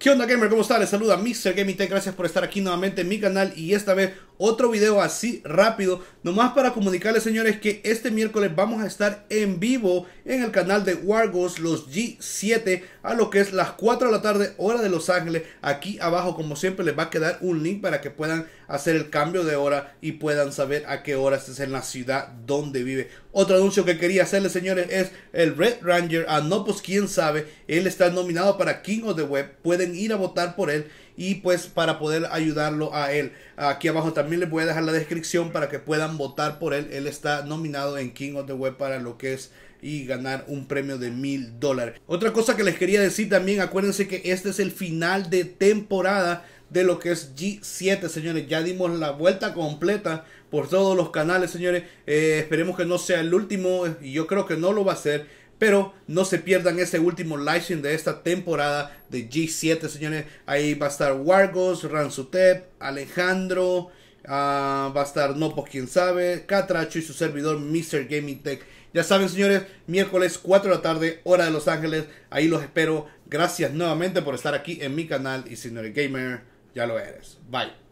¿Qué onda gamer? ¿Cómo está? Les saluda Mr. Gaming Gracias por estar aquí nuevamente en mi canal y esta vez otro video así rápido, nomás para comunicarles señores que este miércoles vamos a estar en vivo en el canal de Wargos los G7 a lo que es las 4 de la tarde hora de Los Ángeles. Aquí abajo como siempre les va a quedar un link para que puedan hacer el cambio de hora y puedan saber a qué hora es en la ciudad donde vive. Otro anuncio que quería hacerles señores es el Red Ranger, a ah, no pues quién sabe, él está nominado para King of the Web, pueden ir a votar por él y pues para poder ayudarlo a él. Aquí abajo también les voy a dejar la descripción para que puedan votar por él. Él está nominado en King of the Web para lo que es y ganar un premio de mil dólares. Otra cosa que les quería decir también, acuérdense que este es el final de temporada de lo que es G7, señores. Ya dimos la vuelta completa por todos los canales, señores. Eh, esperemos que no sea el último y yo creo que no lo va a ser. Pero no se pierdan este último live de esta temporada de G7, señores. Ahí va a estar Wargos, Ranzutep, Alejandro, ah, va a estar Nopo, quién sabe, Catracho y su servidor Mr. Gaming Tech. Ya saben, señores, miércoles 4 de la tarde, hora de Los Ángeles. Ahí los espero. Gracias nuevamente por estar aquí en mi canal y si gamer, ya lo eres. Bye.